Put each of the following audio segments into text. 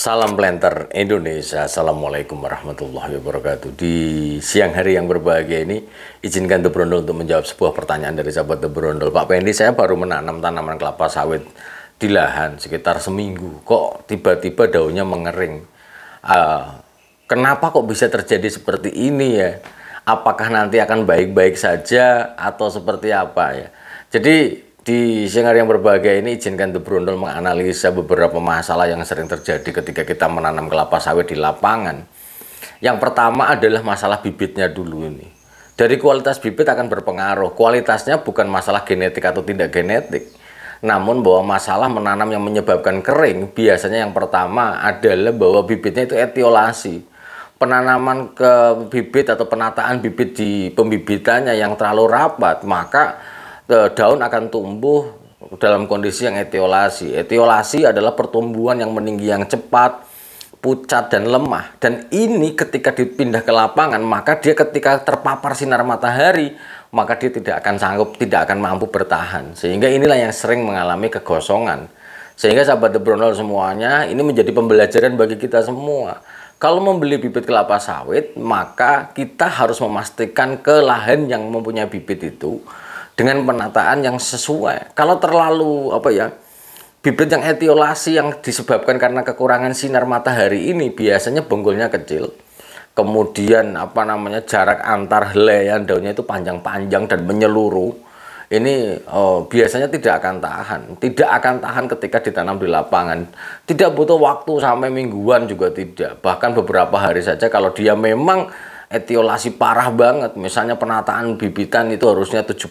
Salam Planter Indonesia, Assalamualaikum warahmatullahi wabarakatuh Di siang hari yang berbahagia ini Izinkan The Brondol untuk menjawab sebuah pertanyaan dari sahabat The Brondol Pak Pendi, saya baru menanam tanaman kelapa sawit di lahan sekitar seminggu Kok tiba-tiba daunnya mengering uh, Kenapa kok bisa terjadi seperti ini ya Apakah nanti akan baik-baik saja atau seperti apa ya Jadi di sinar yang berbahagia ini izinkan The Brondol menganalisa beberapa masalah yang sering terjadi ketika kita menanam kelapa sawit di lapangan. Yang pertama adalah masalah bibitnya dulu ini. Dari kualitas bibit akan berpengaruh. Kualitasnya bukan masalah genetik atau tidak genetik. Namun bahwa masalah menanam yang menyebabkan kering biasanya yang pertama adalah bahwa bibitnya itu etiolasi penanaman ke bibit atau penataan bibit di pembibitannya yang terlalu rapat, maka E, daun akan tumbuh dalam kondisi yang etiolasi. Etiolasi adalah pertumbuhan yang meninggi yang cepat, pucat dan lemah. Dan ini ketika dipindah ke lapangan, maka dia ketika terpapar sinar matahari, maka dia tidak akan sanggup, tidak akan mampu bertahan. Sehingga inilah yang sering mengalami kegosongan. Sehingga sahabat The Brunel semuanya, ini menjadi pembelajaran bagi kita semua. Kalau membeli bibit kelapa sawit, maka kita harus memastikan ke lahan yang mempunyai bibit itu dengan penataan yang sesuai. Kalau terlalu apa ya? Bibit yang etiolasi yang disebabkan karena kekurangan sinar matahari ini biasanya bonggolnya kecil. Kemudian apa namanya jarak antar yang daunnya itu panjang-panjang dan menyeluruh. Ini oh, biasanya tidak akan tahan, tidak akan tahan ketika ditanam di lapangan. Tidak butuh waktu sampai mingguan juga tidak. Bahkan beberapa hari saja kalau dia memang etiolasi parah banget. Misalnya penataan bibitan itu harusnya 75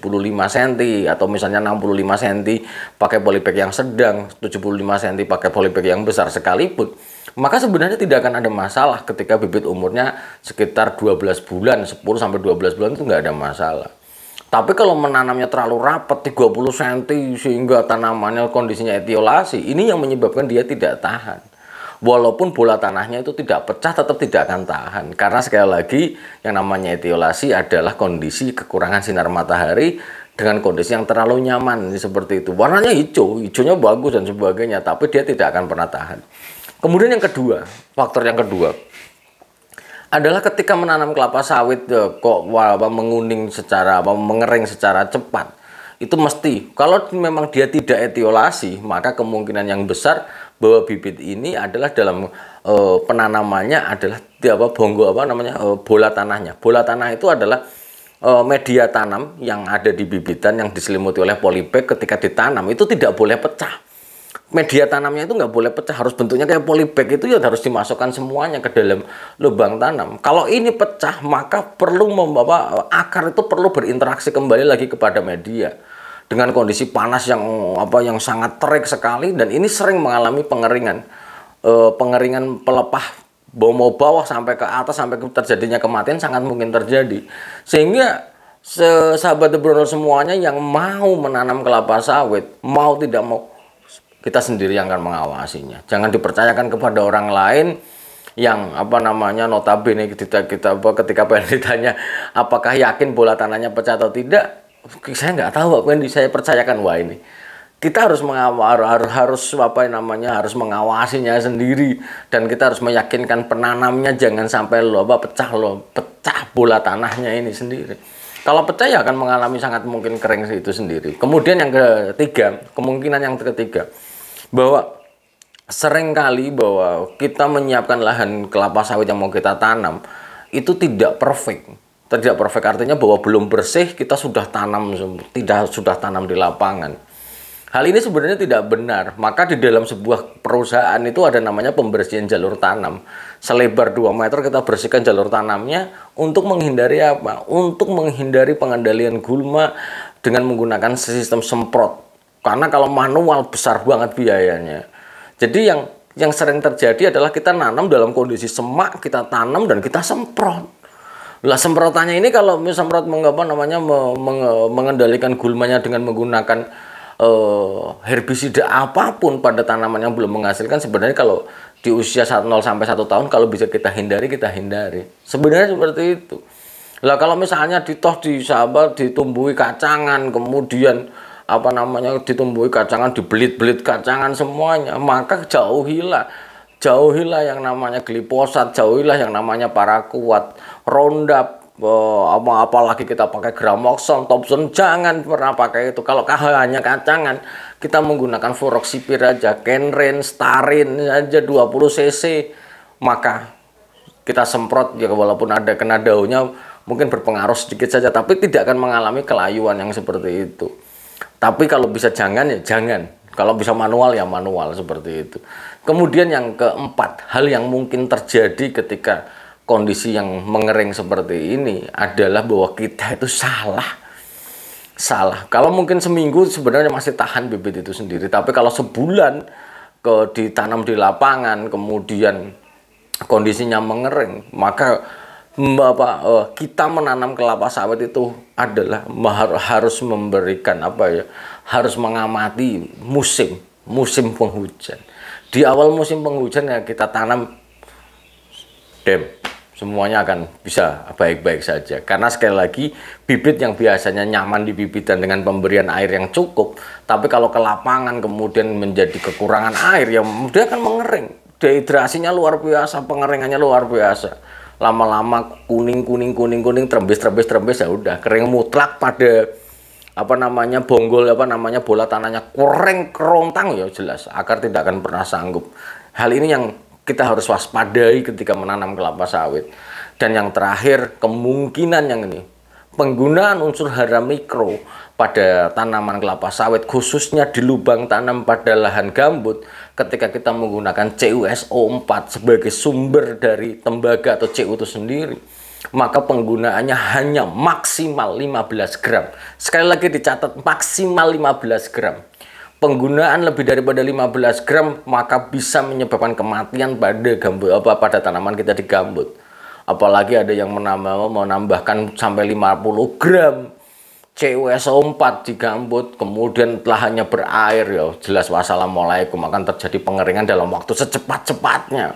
cm atau misalnya 65 cm pakai polybag yang sedang, 75 cm pakai polybag yang besar sekalipun. Maka sebenarnya tidak akan ada masalah ketika bibit umurnya sekitar 12 bulan, 10 sampai 12 bulan itu nggak ada masalah. Tapi kalau menanamnya terlalu rapat 30 cm sehingga tanamannya kondisinya etiolasi, ini yang menyebabkan dia tidak tahan walaupun bola tanahnya itu tidak pecah tetap tidak akan tahan karena sekali lagi yang namanya etiolasi adalah kondisi kekurangan sinar matahari dengan kondisi yang terlalu nyaman seperti itu warnanya hijau hijaunya bagus dan sebagainya tapi dia tidak akan pernah tahan kemudian yang kedua faktor yang kedua adalah ketika menanam kelapa sawit eh, kok apa, menguning secara apa, mengering secara cepat itu mesti kalau memang dia tidak etiolasi maka kemungkinan yang besar bahwa bibit ini adalah dalam e, penanamannya adalah di apa bonggo apa namanya e, bola tanahnya. Bola tanah itu adalah e, media tanam yang ada di bibitan yang diselimuti oleh polybag ketika ditanam itu tidak boleh pecah. Media tanamnya itu nggak boleh pecah, harus bentuknya kayak polybag itu ya harus dimasukkan semuanya ke dalam lubang tanam. Kalau ini pecah maka perlu membawa akar itu perlu berinteraksi kembali lagi kepada media dengan kondisi panas yang apa yang sangat terik sekali dan ini sering mengalami pengeringan e, pengeringan pelepah bawah bawah sampai ke atas sampai ke terjadinya kematian sangat mungkin terjadi sehingga se sahabat Debrono semuanya yang mau menanam kelapa sawit mau tidak mau kita sendiri yang akan mengawasinya jangan dipercayakan kepada orang lain yang apa namanya notabene kita kita ketika pengen ditanya apakah yakin bola tanahnya pecah atau tidak saya nggak tahu apa yang saya percayakan wah ini kita harus mengawal harus, harus apa namanya harus mengawasinya sendiri dan kita harus meyakinkan penanamnya jangan sampai lo apa pecah lo pecah bola tanahnya ini sendiri kalau pecah ya akan mengalami sangat mungkin kering itu sendiri kemudian yang ketiga kemungkinan yang ketiga bahwa seringkali bahwa kita menyiapkan lahan kelapa sawit yang mau kita tanam itu tidak perfect tidak perfect artinya bahwa belum bersih kita sudah tanam tidak sudah tanam di lapangan. Hal ini sebenarnya tidak benar. Maka di dalam sebuah perusahaan itu ada namanya pembersihan jalur tanam. Selebar 2 meter kita bersihkan jalur tanamnya untuk menghindari apa? Untuk menghindari pengendalian gulma dengan menggunakan sistem semprot. Karena kalau manual besar banget biayanya. Jadi yang yang sering terjadi adalah kita nanam dalam kondisi semak, kita tanam dan kita semprot lah semprotannya ini kalau semprot mengapa namanya meng mengendalikan gulmanya dengan menggunakan uh, herbisida apapun pada tanaman yang belum menghasilkan sebenarnya kalau di usia 0 sampai 1 tahun kalau bisa kita hindari kita hindari. Sebenarnya seperti itu. Lah kalau misalnya ditoh di sahabat ditumbuhi kacangan kemudian apa namanya ditumbuhi kacangan dibelit-belit kacangan semuanya maka jauhilah jauhilah yang namanya gliposat, jauhilah yang namanya para kuat, ronda, eh, apa apalagi kita pakai gramoxon, Thompson, jangan pernah pakai itu. Kalau hanya kacangan, kita menggunakan furoxipir aja, Kenren, Starin aja 20 cc, maka kita semprot ya walaupun ada kena daunnya mungkin berpengaruh sedikit saja tapi tidak akan mengalami kelayuan yang seperti itu. Tapi kalau bisa jangan ya jangan. Kalau bisa manual ya manual seperti itu. Kemudian yang keempat, hal yang mungkin terjadi ketika kondisi yang mengering seperti ini adalah bahwa kita itu salah salah. Kalau mungkin seminggu sebenarnya masih tahan bibit itu sendiri, tapi kalau sebulan ke ditanam di lapangan kemudian kondisinya mengering, maka Bapak eh, kita menanam kelapa sawit itu adalah harus memberikan apa ya harus mengamati musim musim penghujan di awal musim penghujan ya kita tanam dem semuanya akan bisa baik-baik saja karena sekali lagi bibit yang biasanya nyaman di bibit dan dengan pemberian air yang cukup tapi kalau ke lapangan kemudian menjadi kekurangan air ya dia akan mengering dehidrasinya luar biasa pengeringannya luar biasa lama-lama kuning kuning kuning kuning terbes terbes terbes ya udah kering mutlak pada apa namanya bonggol apa namanya bola tanahnya kering kerontang ya jelas akar tidak akan pernah sanggup hal ini yang kita harus waspadai ketika menanam kelapa sawit dan yang terakhir kemungkinan yang ini penggunaan unsur hara mikro pada tanaman kelapa sawit khususnya di lubang tanam pada lahan gambut ketika kita menggunakan CuSO4 sebagai sumber dari tembaga atau Cu itu sendiri maka penggunaannya hanya maksimal 15 gram sekali lagi dicatat maksimal 15 gram penggunaan lebih daripada 15 gram maka bisa menyebabkan kematian pada gambut apa pada tanaman kita di gambut apalagi ada yang menambah mau nambahkan sampai 50 gram CuSO4 di gambut kemudian lahannya berair ya jelas wassalamualaikum akan terjadi pengeringan dalam waktu secepat-cepatnya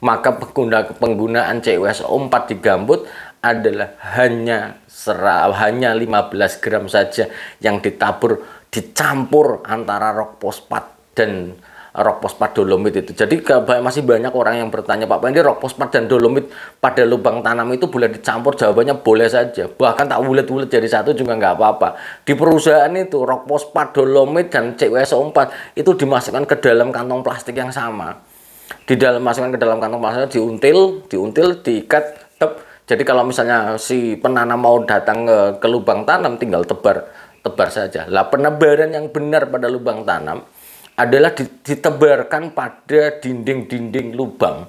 maka pengguna penggunaan CuSO4 di gambut adalah hanya serah hanya 15 gram saja yang ditabur dicampur antara rok pospat dan rock pospat dolomit itu. Jadi masih banyak orang yang bertanya, Pak Pendi rock pospat dan dolomit pada lubang tanam itu boleh dicampur? Jawabannya boleh saja. Bahkan tak ulet-ulet jadi satu juga nggak apa-apa. Di perusahaan itu rock pospat, dolomit, dan CWS 4 itu dimasukkan ke dalam kantong plastik yang sama. Di dalam masukkan ke dalam kantong plastik, diuntil, diuntil, diikat, tep. Jadi kalau misalnya si penanam mau datang ke, ke lubang tanam, tinggal tebar, tebar saja. Lah penebaran yang benar pada lubang tanam, adalah ditebarkan pada dinding-dinding lubang.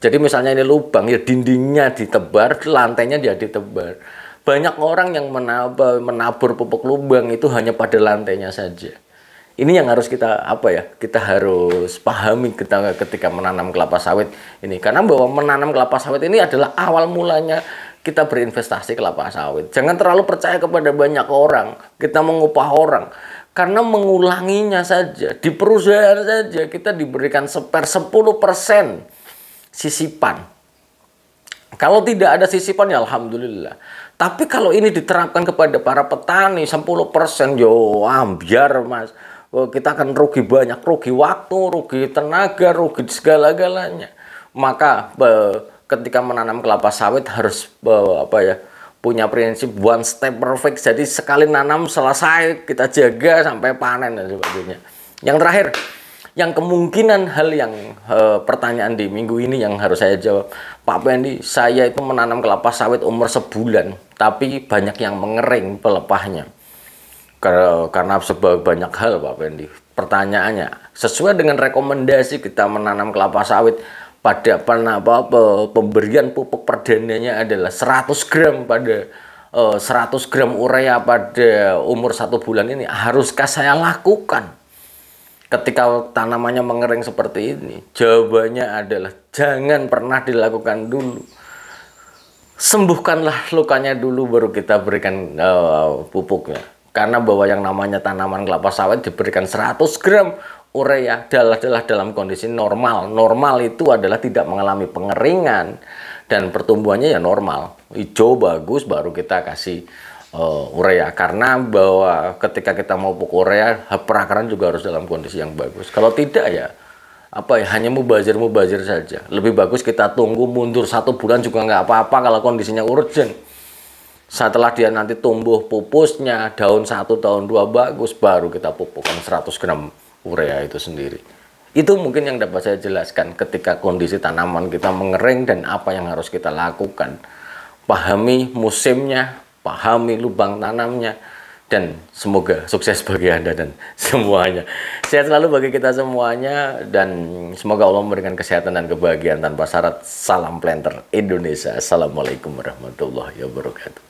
Jadi misalnya ini lubang ya dindingnya ditebar, lantainya dia ditebar. Banyak orang yang menabur, menabur pupuk lubang itu hanya pada lantainya saja. Ini yang harus kita apa ya? Kita harus pahami kita ketika menanam kelapa sawit ini karena bahwa menanam kelapa sawit ini adalah awal mulanya kita berinvestasi kelapa sawit. Jangan terlalu percaya kepada banyak orang. Kita mengupah orang karena mengulanginya saja, di perusahaan saja kita diberikan seper 10% sisipan. Kalau tidak ada sisipan ya Alhamdulillah. Tapi kalau ini diterapkan kepada para petani 10% yo ambiar mas. Kita akan rugi banyak, rugi waktu, rugi tenaga, rugi segala-galanya. Maka ketika menanam kelapa sawit harus apa ya punya prinsip one step perfect jadi sekali nanam selesai kita jaga sampai panen dan sebagainya yang terakhir yang kemungkinan hal yang e, pertanyaan di minggu ini yang harus saya jawab Pak Pendi saya itu menanam kelapa sawit umur sebulan tapi banyak yang mengering pelepahnya karena sebab banyak hal Pak Pendi pertanyaannya sesuai dengan rekomendasi kita menanam kelapa sawit pada apa, apa pemberian pupuk perdananya adalah 100 gram pada uh, eh, 100 gram urea pada umur satu bulan ini haruskah saya lakukan ketika tanamannya mengering seperti ini jawabannya adalah jangan pernah dilakukan dulu sembuhkanlah lukanya dulu baru kita berikan uh, pupuknya karena bahwa yang namanya tanaman kelapa sawit diberikan 100 gram urea ya, adalah, adalah dalam kondisi normal. Normal itu adalah tidak mengalami pengeringan dan pertumbuhannya ya normal. Hijau bagus baru kita kasih uh, urea karena bahwa ketika kita mau pupuk urea perakaran juga harus dalam kondisi yang bagus. Kalau tidak ya apa ya hanya mubazir mubazir saja. Lebih bagus kita tunggu mundur satu bulan juga nggak apa-apa kalau kondisinya urgent setelah dia nanti tumbuh pupusnya daun satu tahun dua bagus baru kita pupukkan 100 gram urea itu sendiri. Itu mungkin yang dapat saya jelaskan ketika kondisi tanaman kita mengering dan apa yang harus kita lakukan. Pahami musimnya, pahami lubang tanamnya, dan semoga sukses bagi Anda dan semuanya. Sehat selalu bagi kita semuanya dan semoga Allah memberikan kesehatan dan kebahagiaan tanpa syarat. Salam planter Indonesia. Assalamualaikum warahmatullahi wabarakatuh.